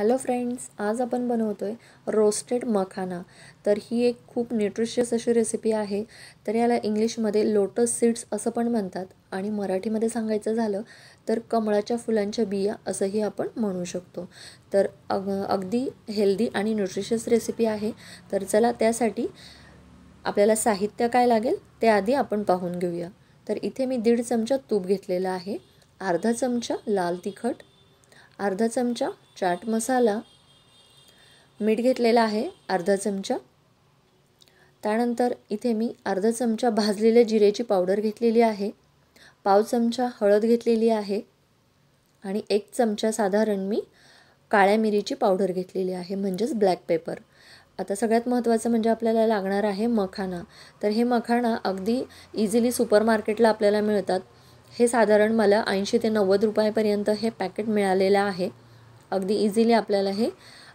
hello friends आज आपण बनवतो आहे रोस्टेड मखाना तर ही एक खूप न्यूट्रिशियस अशी रेसिपी आहे तर याला इंग्लिशमध्ये लोटस सीड्स असं पण म्हणतात आणि मराठीमध्ये सांगायचं झालं तर कमळाच्या फुलांच्या बिया असंही आपण म्हणू शकतो तर अग अगदी हेल्दी आणि न्यूट्रिशियस रेसिपी आहे तर चला त्यासाठी आपल्याला साहित्य काय लागेल ते आधी आपण पाहून घेऊया तर इथे मी दीड चमचा तूप घेतलेला आहे अर्धा चमचा लाल तिखट अर्धा चमचा चाट मसाला मीठ घेतलेला आहे अर्धा चमचा त्यानंतर इथे मी अर्धा चमचा भाजलेल्या जिरेची पावडर घेतलेली आहे पाव चमचा हळद घेतलेली आहे आणि एक चमचा साधारण मी काळ्या मिरीची पावडर घेतलेली आहे म्हणजेच ब्लॅक पेपर आता सगळ्यात महत्त्वाचं म्हणजे आपल्याला लागणार आहे मखाना तर हे मखाना अगदी इझिली सुपर मार्केटला आपल्याला मिळतात हे साधारण मला ऐंशी ते नव्वद रुपयापर्यंत हे पॅकेट मिळालेलं आहे अगदी इझिली आपल्याला हे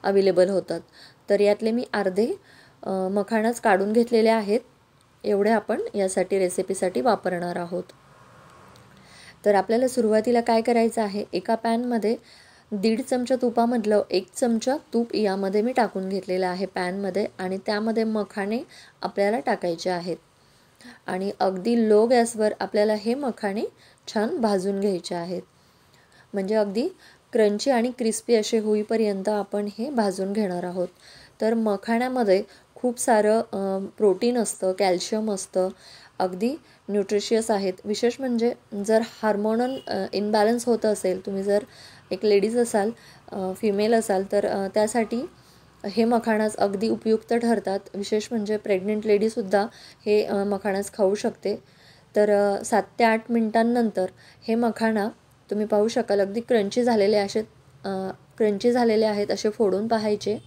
अवेलेबल होतात तर यातले मी अर्धे मखाणाच काढून घेतलेले आहेत एवढे आपण यासाठी रेसिपीसाठी वापरणार आहोत तर आपल्याला सुरुवातीला काय करायचं आहे एका पॅनमध्ये दीड चमचा तुपामधलं एक चमचा तूप यामध्ये मी टाकून घेतलेलं आहे पॅनमध्ये आणि त्यामध्ये मखाणे आपल्याला टाकायचे आहेत आणि अगदी लो गॅसवर आपल्याला हे मखाणे छान भाजून घ्यायचे आहेत म्हणजे अगदी क्रंची आणि क्रिस्पी असे होईपर्यंत आपण हे भाजून घेणार आहोत तर मखाण्यामध्ये खूप सारं प्रोटीन असतं कॅल्शियम असतं अगदी न्यूट्रिशियस आहेत विशेष म्हणजे जर हार्मोनल इनबॅलन्स होत असेल तुम्ही जर एक लेडीज असाल फिमेल असाल तर त्यासाठी हे मखाणास अगदी उपयुक्त ठरतात विशेष म्हणजे प्रेग्नेंट लेडीसुद्धा हे मखाणास खाऊ शकते तर सात ते आठ मिनिटांनंतर हे मखाणा तुम्ही पाहू शकाल अगदी क्रंची झालेले असे क्रंची झालेले आहेत असे फोडून पाहायचे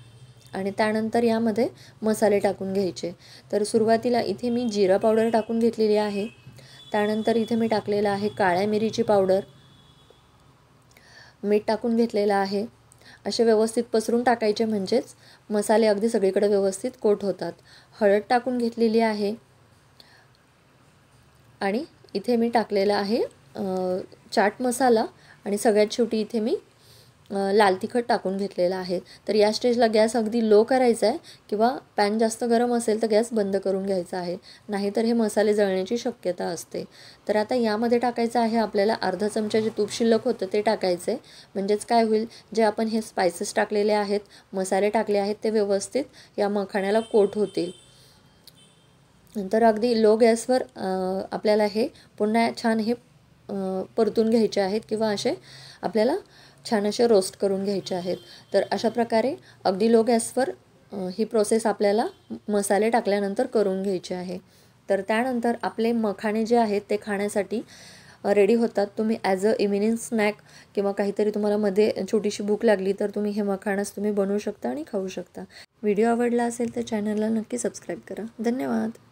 आणि त्यानंतर यामध्ये मसाले टाकून घ्यायचे तर सुरुवातीला इथे मी जिरा पावडर टाकून घेतलेली आहे त्यानंतर इथे मी टाकलेलं आहे काळ्या मिरीची पावडर मीठ टाकून घेतलेलं आहे असे व्यवस्थित पसरून टाकायचे म्हणजेच मसाले अगदी सगळीकडे व्यवस्थित कोट होतात हळद टाकून घेतलेली आहे आणि इथे मी टाकलेला आहे चाट मसाला आणि सगळ्यात शेवटी इथे मी लाल तिखट टाकून घेतलेलं आहे तर या स्टेजला गॅस अगदी लो करायचा आहे किंवा पॅन जास्त गरम असेल तर गॅस बंद करून घ्यायचा आहे नाहीतर हे मसाले जळण्याची शक्यता असते तर आता यामध्ये टाकायचं आहे आपल्याला अर्धा चमचा जे तूप शिल्लक होतं ते टाकायचं आहे म्हणजेच काय होईल जे आपण हे स्पायसेस टाकलेले आहेत मसाले टाकले आहेत ते व्यवस्थित या मखाण्याला कोट होतील नंतर अगदी लो गॅसवर आपल्याला हे पुन्हा छान हे परतून घ्यायचे आहेत किंवा असे आपल्याला छान असे रोस्ट करून घ्यायचे आहेत तर अशा प्रकारे अगदी लो गॅसवर ही प्रोसेस आपल्याला मसाले टाकल्यानंतर करून घ्यायचे आहे तर त्यानंतर आपले मखाणे जे आहेत ते खाण्यासाठी रेडी होतात तुम्ही ॲज अ इमिनियन स्नॅक किंवा काहीतरी तुम्हाला मध्ये छोटीशी भूक लागली तर तुम्ही हे मखाणच तुम्ही बनवू शकता आणि खाऊ शकता व्हिडिओ आवडला असेल तर चॅनलला नक्की सबस्क्राईब करा धन्यवाद